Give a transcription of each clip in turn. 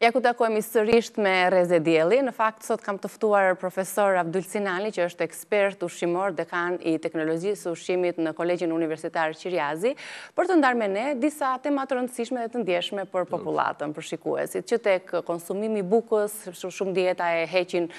Ja ku të kojemi sërisht me Reze Djeli, në fakt sot kam tëftuar profesor Abdull Sinani, që është ekspert ushimor, dekan i teknologjisë ushimit në Kolegjin Universitar Qiriazi, për të ndarme ne disa temat rëndësishme dhe të ndjeshme për populatën, për shikuesit, që tek konsumimi bukës, shumë dieta e heqin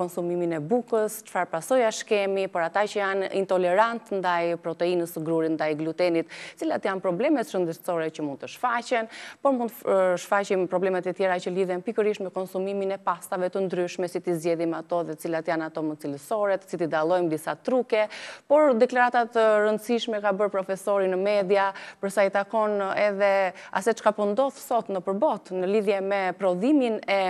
konsumimin e bukës, qëfar pasoja shkemi, për ata që janë intolerant ndaj proteinës grurin, ndaj glutenit, cilat janë problemet shëndërstore që mund të shfaqen, por mund shfaqim problemet të tjera që lidhen pikërisht me konsumimin e pastave të ndryshme, si të zjedhim ato dhe cilat janë ato më cilësoret, si të dalojmë disa truke, por deklaratat rëndësishme ka bërë profesori në media, përsa i takon edhe ase që ka pëndodhë po sot në përbot në lidhje me prodhimin e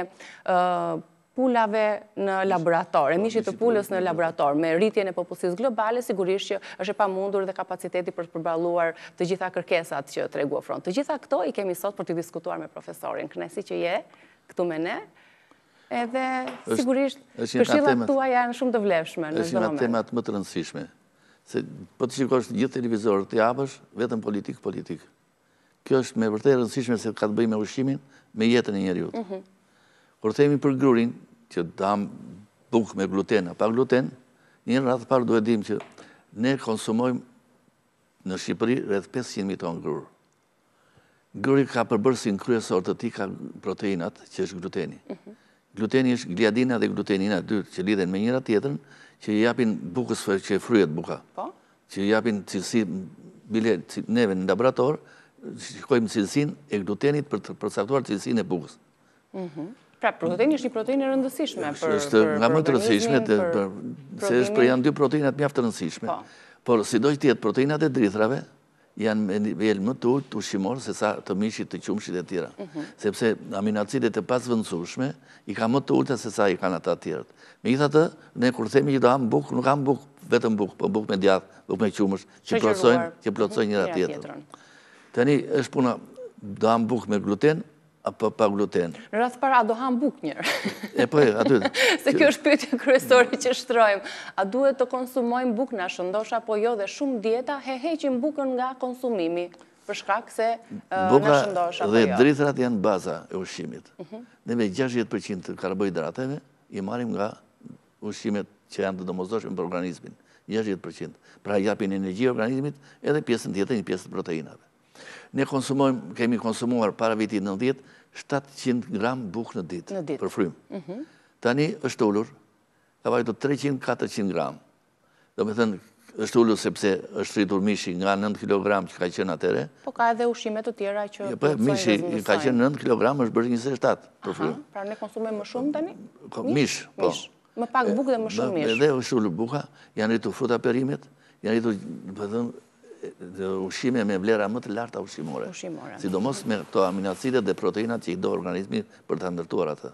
pulave në laborator, mishit të pulës në laborator, me rritjen e popullësis globale, sigurisht që është e pa mundur dhe kapaciteti për të përbaluar të gjitha kërkesat që të regu afron. Të gjitha këto i kemi sot për të diskutuar me profesorin, kënesi që je këtu me ne, edhe sigurisht përshilat tua janë shumë të vlefshme. është një temat më të rëndësishme, se për po të qikosht gjithë televizorët të jabësh, vetëm politikë, politikë. Kjo është me vërtej rëndësishme se ka të bëj me ushimin, me jetën e njeriut. Mhm. Kërë themi për grurin, që dam buk me gluten, a pa gluten, një ratë parë duhet dim që ne konsumojmë në Shqipëri rrëth 500.000 tonë grurë. Gruri ka përbërsin kryesor të ti ka proteinat, që është gluteni. Mhm. Gluteni është gliadina dhe glutenina dyrë, që lidhen me njëra tjetërn, që i japin bukës fërë që e fryet buka. Po. Që i japin cilësi bile neve në laborator, që i kojmë cilësin e glutenit për të përsaktuar cilësin e bukës. Mhm. Pra, proteini është një proteini rëndësishme për organizmin? është nga më të rëndësishme, se është për janë dy proteinat mjaftë rëndësishme. Po. Por, si dojtë tjetë, proteinat e drithrave janë me nivel më të ujtë, të shimorë, se sa të mishit, të qumshit e tjera. Mhm. Sepse aminacidit e pasë vëndësushme, i ka më të ujtë, se sa i ka në ta tjera. Me i thëtë, ne kur themi që do amë bukë, nuk amë bukë, vetëm bukë, për po bukë me djathë, bukë me qumsh, që plotësojnë një tjetërën. Të është puna, do amë bukë me glutenë, Apo Pa gluten. Rrath para, a do ham buk njërë? E, po, aty. Se kjo është pyte kërësori që shtrojmë. A duhet të konsumojmë buk në shëndosha, po jo dhe shumë dieta, he heqim bukën nga konsumimi, përshkak se në shëndosha, po jo. Buka dhe dritrat janë baza e ushqimit. Ne mhm. me 60% të karbohidrateve i marim nga ushimit që janë të domozoshme për organizmin. 60%. Pra japin energi organizmit edhe pjesën tjetë një pjesën proteinave. Ne konsumojmë, kemi konsumuar para vitit në ditë, 700 gram bukë në ditë, për frymë. Mhm. Tani është ullur, ka vajto 300-400 gram. Do me thënë, është ullur sepse është rritur mishi nga 9 kg që ka qenë atere. Po ka edhe ushimet të tjera që... Ja, jo, Po mishi ka qenë 9 kg është bërë 27 për frymë. Pra ne konsumojmë më shumë tani? Mish, po. Më pak bukë dhe më shumë mish. Edhe është ullur buka, janë rritur fruta perimet, janë rritur, për dhënë, dhe ushime me vlera më të larta ushimore. Ushimore. Sidomos me këto aminacidet dhe proteinat që i do organizmi për të ndërtuar atë.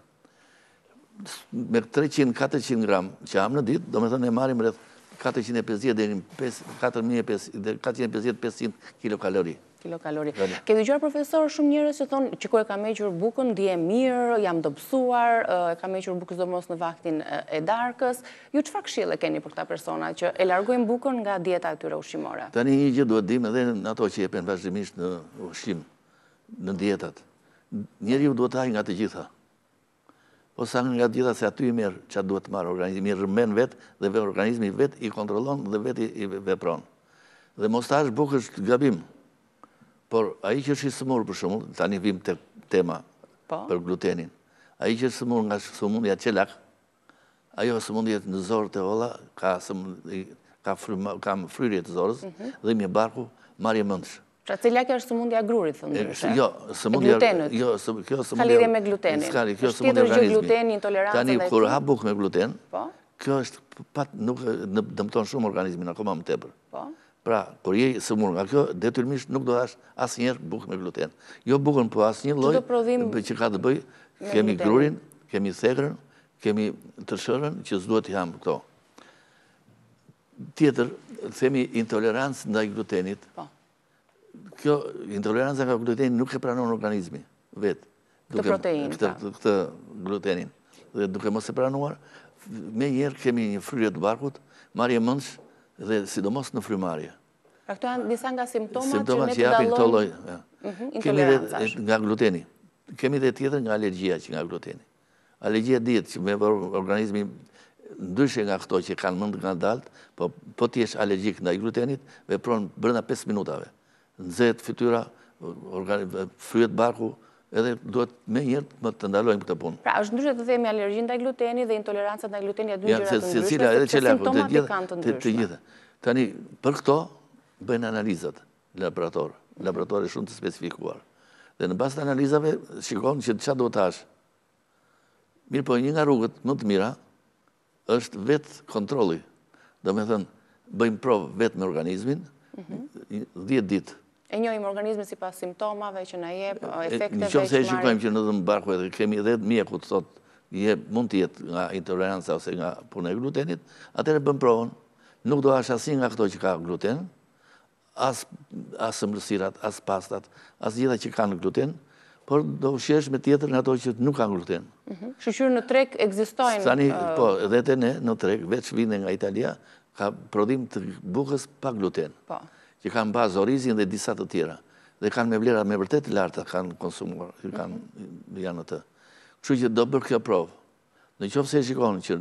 Me 300-400 gram që amë në ditë, do me thënë e marim rrët 450-500 kilokalori kilokalori. Ke dëgjuar profesor shumë njerëz që thonë që kur e kam hequr bukën ndihem mirë, jam dobësuar, e kam hequr do mos në vaktin e darkës. Ju çfarë këshille keni për këta persona që e largojnë bukën nga dieta e tyre ushqimore? Tani një gjë duhet dim edhe në ato që jepen vazhdimisht në ushqim, në dietat. Njeriu duhet të hajë nga të gjitha. Po sa nga të gjitha se aty i mirë ça duhet të marr organizmi, rëmen vet dhe organizmi vet i kontrollon dhe vet i, vepron. Dhe mos tash gabim, Por, a i që është i sëmur, për shumë, tani vim të tema po. për glutenin, a i që është sëmur nga sëmundja mund jetë qelak, a jo së mund në zorë të ola, ka fryrje të zorës, mhm. dhe mi barku, marje mëndësh. Pra të është sëmundja grurit, e jo, glutenët, jo, ka Jo, me është të të me gjithë glutenin, intoleranta po. dhe të të të të të me glutenit. të të kjo nuk dëmton shumë organizmin, të më të Po? Pra, kur je së murë nga kjo, detyrmisht nuk do dhash asë njerë bukë me gluten. Jo bukën, po asë një loj, që ka të bëj, kemi grurin, kemi thekërën, kemi të shërën, që zduhet të jam këto. Tjetër, themi intolerancë nda i glutenit. Po. Kjo intolerancë nda i glutenit nuk e pranon organizmi, vetë. Të proteinë. Pra. Këtë glutenin. Dhe duke mos e pranuar, me njerë kemi një fryrët barkut, marje mëndshë, dhe sidomos në frymarje. Pra këto janë disa nga simptomat që ne të dalojnë intolerancash. Mhm, Kemi dhe nga gluteni. Kemi dhe tjetër nga alergjia që nga gluteni. Alergjia dhjet që me vërë organizmi ndryshe nga këto që kanë mund nga dalt, po, po ti esh alergjik nga glutenit, vepron brenda 5 minutave. Nëzet, fytyra, frujet barku, edhe duhet me njërë më të ndalojmë këtë punë. Pra, është ndryshet të themi alergjin të gluteni dhe intolerancët në gluteni e dy njërat të ndryshet, se që të të Tani, për këto, bëjnë analizat, laboratorë, laboratorë e shumë të specifikuar. Dhe në basë të analizave, shikonë që që duhet ashë. Mirë po, një nga rrugët më të mira, është vetë kontroli. Dhe me thënë, bëjmë provë vetë me organizmin, 10 mhm. ditë, e njojmë organizme si pas simptomave që në jep, efekteve që marit. Në që se shukojmë që në dhe më barkoj, dhe kemi edhe mjeku të thot, mund të jetë nga intoleranca ose nga punë e glutenit, e bëmë provën, nuk do ashtë asin nga këto që ka gluten, asë mërësirat, asë pastat, asë gjitha që kanë gluten, por do shesh me tjetër nga ato që nuk kanë gluten. Mhm. Shushur në trek egzistojnë? Sani, po, edhe të ne në trek, veç vine nga Italia, ka prodhim të bukës pa gluten. Po që kanë bazë orizin dhe disat të tjera, dhe kanë me vlerat me vërtet të larta, kanë konsumuar, kanë janë të. Që që do bërë kjo provë, në qofë se e shikonë që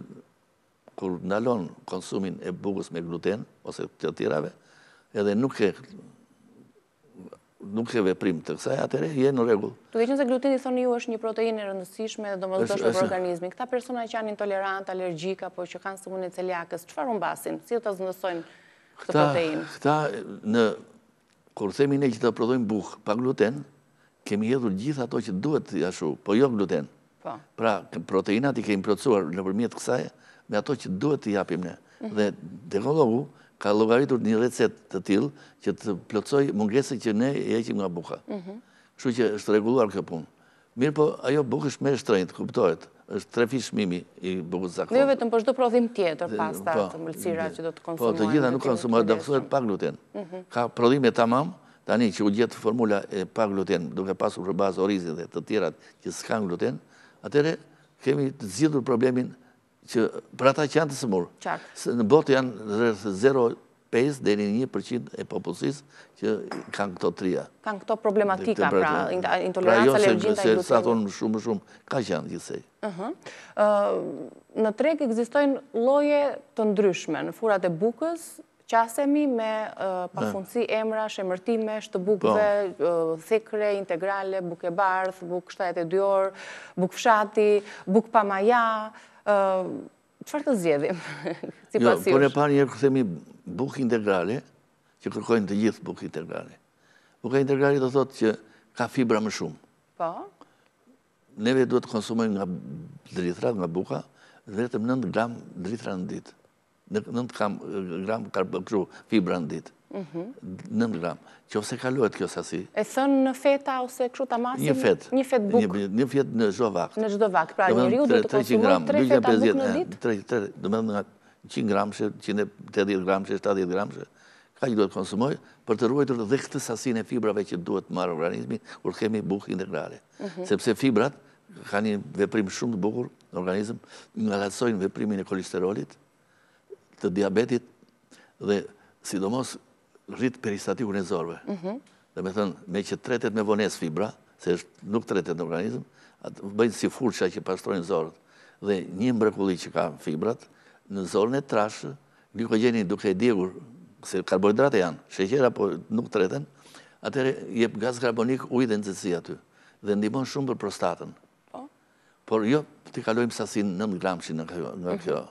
kur ndalon konsumin e bugës me gluten, ose të tjerave, edhe nuk e nuk e veprim të kësaj, atëre, je në regullë. Tu veqin se i thoni ju, është një e rëndësishme dhe do më dhëtë është për organizmi. Këta persona që janë intolerant, alergjika, po që kanë së celiakës, qëfar unë basin? Si të zëndësojmë këta protein? Këta në kur themi ne që të prodhojmë buk pa gluten, kemi jetur gjitha ato që duhet të jashu, po jo gluten. Po. Pra, proteinat i kemi protësuar në përmjet kësaj me ato që duhet të japim ne. Mhm. Dhe dekologu ka logaritur një recet të tilë që të plëcoj mungese që ne e eqim nga buka. Mhm. Shqy që është reguluar kë punë. Mirë po, ajo buk është me shtrejnët, të kuptojtë është tre mimi i bëgut zakon. Në jo vetëm, për po shdo prodhim tjetër pas ta po, të mëllësira që do të konsumohet. Po, të gjitha nuk konsumohet dhe kësohet pak gluten. Mhm. Ka prodhim e tamam, tani që u gjithë formula e pak gluten, duke pasur për bazë orizit dhe të tjerat që s'kan gluten, atëre kemi të zidur problemin që për ata që janë të sëmur. Në botë janë 5 dhe një përqin e popullësis që kanë këto trija. Kanë këto problematika, pra, pra intolerancë, lërgjinta, indutrija. Pra jo se sa tonë shumë, më shumë, ka që janë gjithsej. Në treg eksistojnë loje të ndryshme, në furat e bukës, qasemi me përfunësi emra, shemërtime, shtë bukëve, po. thekre, integrale, buke barth, bukë shtajet e dyor, bukë fshati, bukë pamaja, buke Qëfar të zjedhim? Jo, për e parë njërë këthemi buki integrale, që kërkojnë të gjithë buki integrale. Buka integrale të thotë që ka fibra më shumë. Po. Neve duhet të konsumojnë nga dritrat, nga buka, vetëm 9 gram dritra në ditë. 9 gram karbëkru fibra në ditë. 9 mhm. gram. Që ose kaluat kjo sasi? E thënë në feta ose kështu të masin? Një fet. Një fet buk? Një fet në zhdo vakt. Në zhdo vakt. Pra një riu të konsumon 3 feta buk në 3, 100 gramëshe, 180 gramëshe, 70 gramëshe, ka që duhet konsumoj, për të ruajtur dhe këtë sasin e fibrave që duhet marë organizmi, kur kemi bukë integrale. Mhm. Sepse fibrat ka një veprim shumë të bukur në organizm, nga latësojnë veprimin e kolesterolit, të diabetit, dhe sidomos rritë peristatiku në zorve. Mhm. Dhe me thënë, me që tretet me vones fibra, se nuk tretet në organizm, bëjnë si furqa që pastrojnë zorët. Dhe një mbrekulli që ka fibrat, në zonën e trashë, glikogeni duke e dirur, se karbohidrate janë, shekjera, apo nuk të reten, atëre jep gaz karbonik uj dhe nëzëtësi aty, dhe ndimon shumë për prostatën. Po. Por jo, ti kalojmë sasin nëmë gramë që në kjo, mhm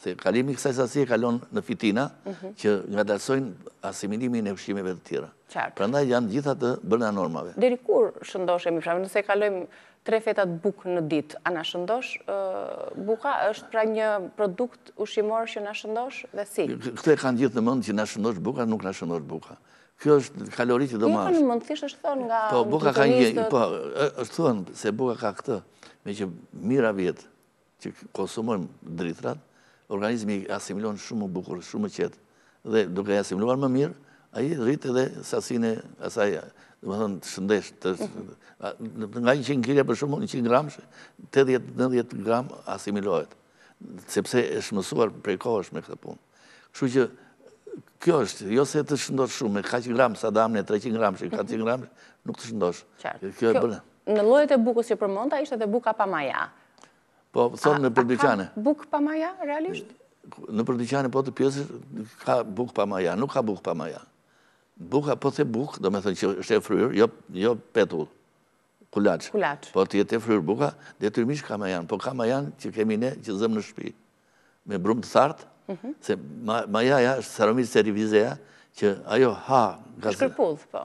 se kalimi kësaj e kalon në fitina, mhm. që nga dalsojnë asimilimin e ushqimeve të tjera. Pra janë gjitha të bërna normave. Deri kur shëndoshemi, pra nëse kalojmë tre fetat buk në dit, a në shëndosh, buka është pra një produkt ushimor që në shëndosh dhe si? Këte kanë gjithë në mëndë që në shëndosh buka, nuk në shëndosh buka. Kjo është kalori që do ma është. Kjo është thonë nga... Po, buka ka Po, se buka ka këtë, me që mira vjetë që konsumojmë dritratë, organizmi asimilon shumë bukur, shumë qetë, dhe duke asimiluar më mirë, a i rritë edhe sasine, asaj, dhe më thënë, të shëndesh, nga 100 kg për shumë, 100 gram, 80-90 gram asimilohet, sepse është mësuar prej kohësh me këtë punë. Kështu që, kjo është, jo se të shëndosh shumë, me 400 gram, sa damne, 300 gram, 400 gram, nuk të shëndosh. Në lojët e bukës që përmonda, ishte dhe buka pa maja. Po, thonë në përdiqane. Ka buk pa maja, realisht? Në përdiqane, po të pjesë, ka buk pa maja, nuk ka buk pa maja. Buka, po të buk, do me thënë që është e fryrë, jo, jo petull, kulaq. Po të jetë e fryr buka, dhe të rëmish ka majan, po ka majan që kemi ne që zëmë në shpi, me brumë të thartë, mhm. se maja ja është saromis të rivizeja, që ajo ha... Shkërpullë, po.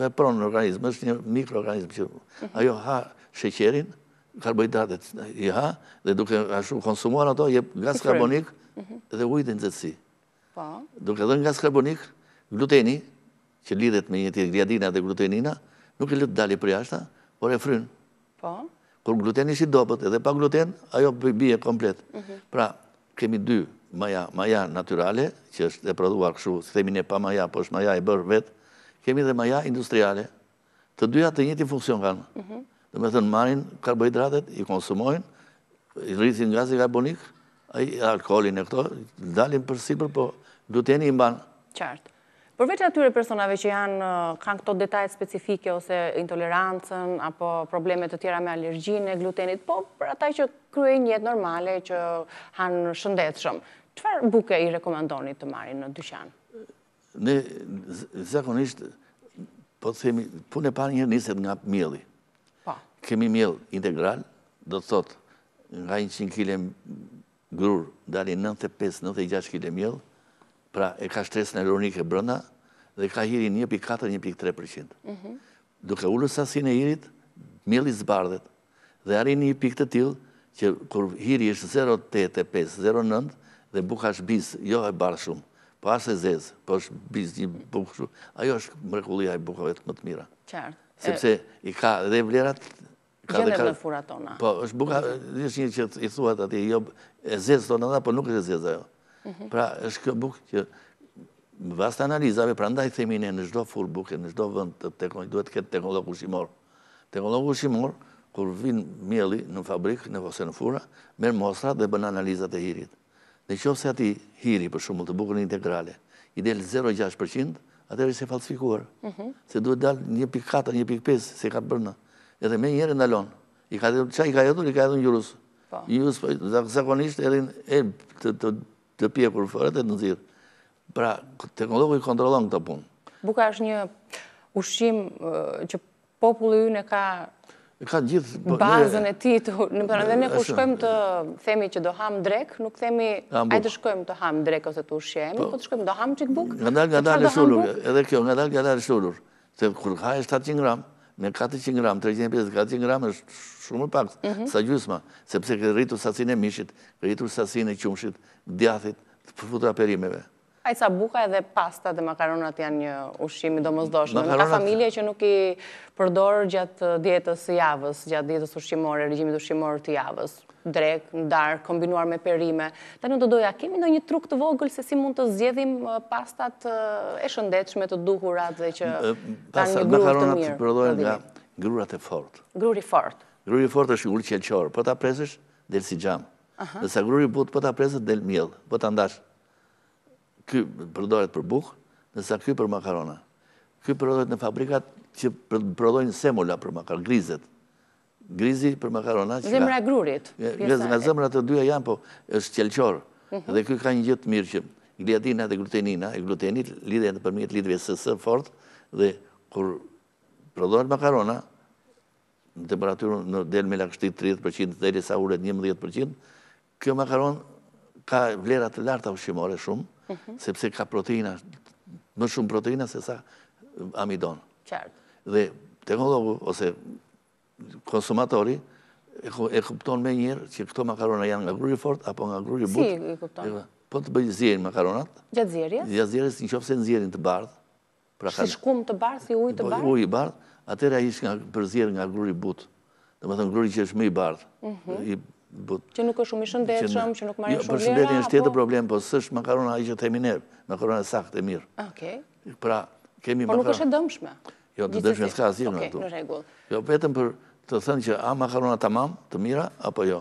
Veprën në organizmë, është një mikroorganizmë, që mhm. ajo ha sheqerin, karbohidratet i ha, dhe duke ashtu konsumuar ato, jep gaz karbonik mhm. dhe ujtë Po. Duke dhe në gaz karbonik, gluteni, që lidhet me një tjetë gliadina dhe glutenina, nuk e lëtë dali për jashta, por e frynë. Po. Kur gluteni shi dopët, edhe pa gluten, ajo bie komplet. Mhm. Pra, kemi dy maja, maja naturale, që është e produar këshu, se themin e pa maja, po është maja e bërë vetë, kemi dhe maja industriale, të dyja të njëti funksion kanë. Mhm dhe me thënë marin karbohidratet, i konsumojnë, i rritin gazi karbonik, i alkoholin e këto, dalin për sipër, po du t'jeni i mbanë. Qartë. Përveç atyre personave që janë, kanë këto detajt specifike, ose intolerancën, apo problemet të tjera me allergjin e glutenit, po për ataj që kryoj njetë normale, që hanë shëndetë shumë. Qëfar buke i rekomendoni të marin në dyqan? Ne, zekonisht, po të themi, punë e parë njërë njësët nga mjëllit. Kemi mjell integral, do të thot, nga 100 kg grur dali 95-96 kg mjell, pra e ka shtres në lërënik e brënda, dhe ka hiri 1.4-1.3%. Mhm. Duke ullu sasin e hirit, mjell i zbardhet, dhe ari një pik të tilë, që kur hiri është 0.8-5-0.9, dhe buka është bis, jo e bardhë shumë, po është e zezë, po është bis një bukë shumë, ajo është mrekullia e bukove të më të mira. Qarë. Sepse i ka dhe vlerat... Gjendet në furat tona. Po, është buka, njështë që i thuat ati, jo, e zezë tonë dhe po nuk është e zezë ajo. Mhm. Pra, është kë bukë që, më vast analizave, pra ndaj themi ne në shdo furë buke, në shdo vënd duhet të ketë u shimor. u shimor, kur vinë mjeli në fabrikë, në vose në fura, merë mosrat dhe bënë analizat e hirit. Në qofë se ati hiri, për shumë të bukën integrale, i del 0,6%, atër i se falsifikuar, mhm. se duhet dalë 1,4, 1,5, se ka bërna edhe me njerë në I ka edhe, qa i ka edhe, i ka edhe në gjurusë. Një gjurusë, po. po, zakonisht e e të pje kur fërët e të nëzirë. Pra, teknologi i kontrolonë këta punë. Buka është një ushqim që popullu ju në ka... Ka gjithë... Po, bazën e ti Në përën dhe ne ku shkojmë të themi që do hamë drek, nuk themi... ajtë të shkojmë të hamë drek ose të ushqemi, po të shkojmë do hamë qikë bukë. Nga dalë nga dalë e shullur, edhe kjo, nga dalë nga dalë e shullur. Se kur ka e 700 gram, me 400 gram, 350-400 gram është shumë pak, mhm. sa gjysma, sepse këtë rritur sasin e mishit, këtë rritur sasin e qumshit, djathit, të përfutra perimeve. Ajca buka edhe pasta dhe makaronat janë një ushqim i domosdoshëm. Ka familje që nuk i përdor gjatë dietës së javës, gjatë dietës ushqimore, regjimit ushqimor të javës. Drek, ndar, kombinuar me perime. në të doja kemi ndonjë truk të vogël se si mund të zgjedhim pastat e shëndetshme të duhura dhe që kanë një gjuhë të mirë. Përdoren nga grurat e fortë. Gruri fort. Gruri fort është ulqëlçor, po ta presësh del si xham. Dhe sa gruri but po ta presësh del miell, po ta ndash Kë përdoret për bukë, nësa ky për makarona. Ky përdoret në fabrikat që përdojnë semula për makarona, grizet. Grizi për makarona. Zemra grurit. Gjëz nga zemra të dyja janë, po është qelqor. Mhm. Dhe ky ka një gjithë mirë që gliadina dhe glutenina, e glutenit lidhe në përmjet lidhve sësë fort, dhe kur përdojnë makarona, në temperaturën në del me lakështit 30% dhe lisa sa uret 11%, kjo makaron ka vlerat të larta ushqimore shumë, Mhm. sepse ka proteina, më shumë proteina se sa amidon. Qartë. Dhe teknologu, ose konsumatori, e kupton me njërë që këto makarona janë nga gruri fort, apo nga gruri but. Si, e kupton. Po të bëjë zjerin makaronat. Gjatë zjerje? Gjatë zjerje, si në qofë se në zjerin të bardhë. Pra si shkum të bardhë, si uj të po, bardhë? Uj i bardhë, atërë a ishë për nga gruri but. Dhe më thënë gruri që është më i bardhë. Mhm. Që nuk është shumë i shëndetëshëm, që nuk marim jo, shumë lira? Për shëndetin është tjetë po- problem, po sështë makarona i që të eminerë, makarona e sakt e mirë. Pra, kemi makarona... Por nuk është e dëmshme? Jo, të dëmshme s'ka asirë në ato. Jo, vetëm për të thënë që a makarona të mamë, të mira, apo jo.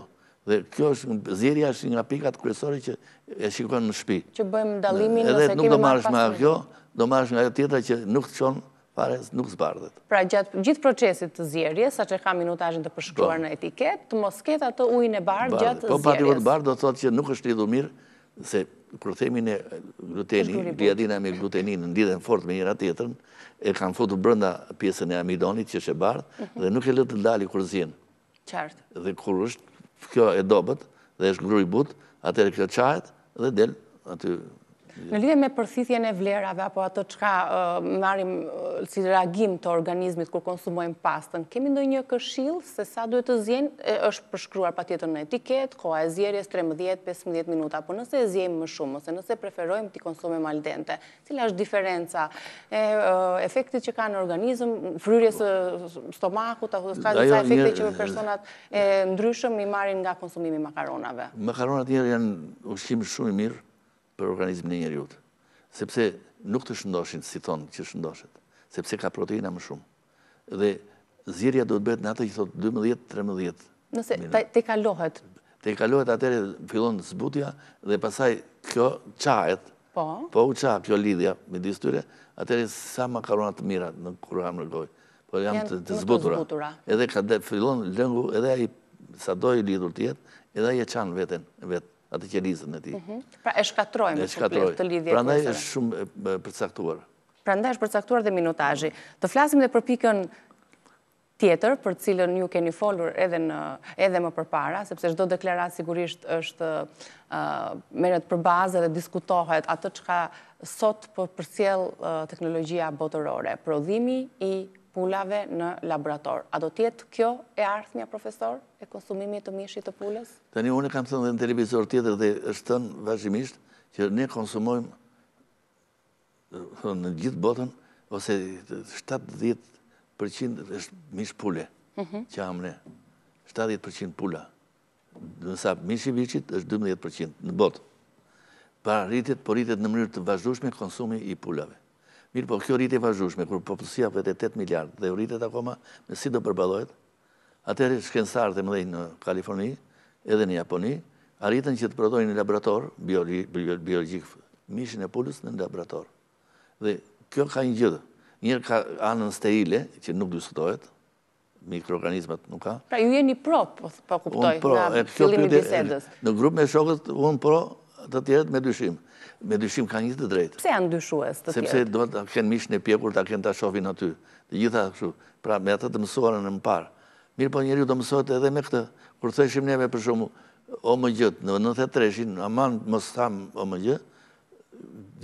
Dhe kjo është, zirja është nga pikat kryesori që e shikon në shpi. Që bëjmë dalimin nëse kemi marrë Edhe nuk do marrësh nga kjo, do marrësh që nuk të qonë fare nuk zbardhet. Pra gjatë gjithë procesit të zjerje, sa që ka minutajnë të përshkruar po. në etiket, të mos ketë atë ujnë e bardhë gjatë zjerjes. Po pati vëtë bardhë do të thotë që nuk është lidhë mirë, se kërë themin e gluteni, gliadina me glutenin në lidhen fort me njëra tjetërn, e kanë fotu brënda pjesën e amidonit që është e bardhë, mhm. dhe nuk e lëtë ndali kërë zjenë. Qartë. Dhe kërë është, kjo e dobet, dhe është gruj but, atër e kjo qajt, dhe del aty Në lidhje me përthithjen e vlerave, apo që ka marim si reagim të organizmit kër konsumojmë pastën, kemi ndoj një këshil se sa duhet të zjen, është përshkruar pa tjetër në etiket, koha e zjerjes 13-15 minuta, apo nëse e zjenë më shumë, ose nëse preferojmë të konsumim maldente, cila është diferenca, efektit që ka në organizm, fryrjes stomakut, apo s'ka sa efektit që për personat ndryshëm i marim nga konsumimi makaronave. Makaronat njerë janë ushim shumë i mirë, për organizmën e njeriut, sepse nuk të shëndoshin si tonë që shëndoshet, sepse ka proteina më shumë. Dhe zirja do të bëhet në atë që thot 12-13. Nëse te kalohet? Te kalohet atëre, fillon zbutja dhe pasaj kjo qajet, po. po u qa kjo lidhja me distyre, atëre sa makaronat të mirat në kërë në Po jam të zbutura. Edhe ka fillon lëngu, edhe a i sa dojë lidhur tjetë, edhe i e qanë vetën vetë atë që lizën e ti. Mhm. Pra e shkatrojmë të lidhje Pra ndaj është shumë përcaktuar. Pra ndaj është përcaktuar dhe minutajë. Të flasim dhe për pikën tjetër, për cilën ju keni folur edhe më përpara, sepse shdo deklarat sigurisht është meret për bazë dhe diskutohet atë që ka sot po për cjell teknologjia botërore, prodhimi i pulave në laborator. A do tjetë kjo e arthmja, profesor, e konsumimi të mishit të pulës? Tani, unë kam thënë dhe në televizor tjetër dhe është tënë vazhimisht që ne konsumojmë në gjithë botën ose 70% është mish pulle mhm. që amëne. 70% pulla. Nësa i vishit është 12% në botë. Pa rritet, por rritet në mënyrë të vazhdushme konsumi i pullave. Mirë po, kjo rritë i vazhushme, kur popullësia e 8 miliard dhe rritë e takoma, me si do përbalojt, atëri shkensarët e mëdhej në Kaliforni, edhe në Japoni, arritën që të prodojnë në laborator, biologik, mishën e pullës në laborator. Dhe kjo ka një gjithë, njërë ka anën sterile, që nuk dusëtojt, mikroorganizmat nuk ka. Pra ju jeni pro, po, po kuptoj, në fillimin bisedës. Në grupë me shokët, unë pro, të tjetë me dyshim. Me dyshim ka një të drejtë. Pse janë dyshues të tjetë? Sepse do të kënë mishë në pjekur, të kënë të shofin aty. Dhe gjitha këshu. Pra me atë të mësorën në më parë. Mirë po njeri të mësorët edhe me këtë. Kërë të eshim neve për shumë, o më gjëtë, në 93 në aman më stham o më gjëtë,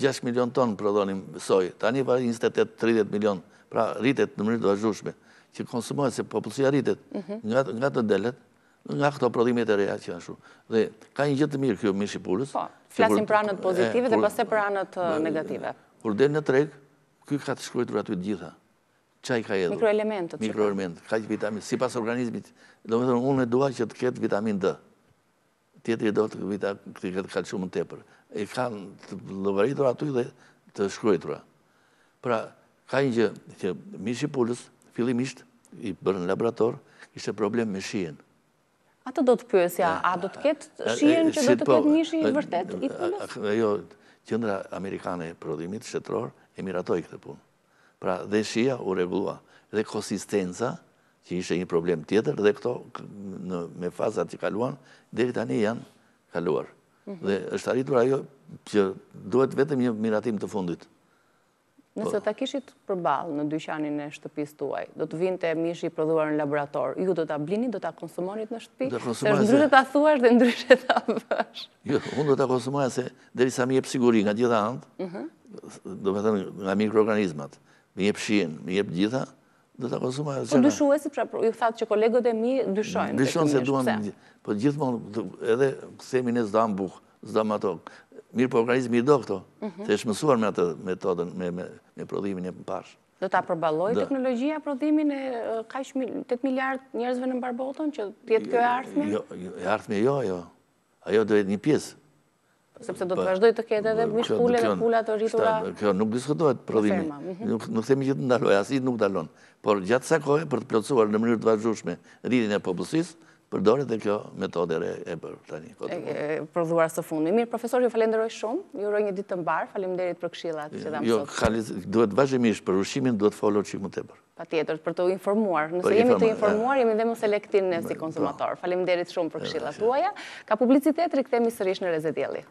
6 milion tonë prodonim sojë. Ta një parë 28-30 milion. Pra rritet në mërë të vazhushme. Që konsumohet se popullësia rritet mhm. nga të delet, nga këto prodhimit e reja që janë shumë. Dhe ka një gjithë të mirë kjo mirë Shqipurës. Po, flasim për anët pozitive dhe pëse për anët negative. Kur dhe në treg, kjo ka të shkrujtur aty gjitha. Qaj ka edhe? Mikroelementët. Mikroelementët, ka që vitamin, si pas organizmit. Do me thërë, unë e duaj që të ketë vitamin D. Tjetëri do të ketë në tepër. E ka të lëvaritur aty dhe të shkrujtur. Pra, ka një gjithë, mirë Shqipurës, fillimisht, i bërë në laborator, ishte problem me shien. A të do të pyesja, a do të ketë shien që do të po, ketë një shien vërtet i punës? Jo, qëndra Amerikane prodhimit, shetror, e miratoj këtë punë. Pra dhe shia u regullua, dhe konsistenza, që ishe një problem tjetër, dhe këto me fazat që kaluan, dhe i tani janë kaluar. Mhm. Dhe është arritur ajo që duhet vetëm një miratim të fundit. Nëse po. ta kishit përbal në dyqanin e shtëpis tuaj, do të vinte mishi prodhuar në laborator, ju do të blini, do të konsumonit në shtëpi, se ndryshet të thuash dhe ndryshet të vësh. Jo, unë do të konsumonit se dheri sa mi jep siguri nga gjitha andë, mhm. do me thënë nga mikroorganizmat, mi jep shien, mi jep gjitha, do të konsumonit. Po dyshu e si pra, ju thatë që kolegët e mi dyshojnë. Dyshojnë se duan, po gjithmonë, edhe kësemi ne zdo ambuk, zdo matok, mirë po organizmi i do këto, mhm. të e shmësuar me atë metodën, me prodhimin e përbash. Do të apërbaloj teknologjia prodhimin e ka 8 miliard njerëzve në barboton, që tjetë kjo e arthme? Jo, jo, e arthme jo, jo. Ajo do jetë një pjesë. Sepse do të po, vazhdoj të kete po, dhe mish dhe e pullat të rritura... Kjo nuk diskutohet prodhimi. Mhm. Nuk themi që të ndaloj, asit nuk dalon. Por gjatë sa kohë për të plotësuar në mënyrë të vazhushme rritin e popullësis, përdore dhe kjo metode e për tani. Përduar së fundë. Mirë, profesor, ju falenderoj shumë, ju rojnë një ditë të mbarë, derit për këshilat që dhamë jo, sot. Jo, duhet vazhëmish për ushimin duhet folur që i më të bërë. Pa tjetër, për të informuar. Nëse jemi të informuar, jemi dhe më selektin në si konsumator. derit shumë për këshilat uaja. Ka publicitet, rikëtemi sërish në rezedjeli.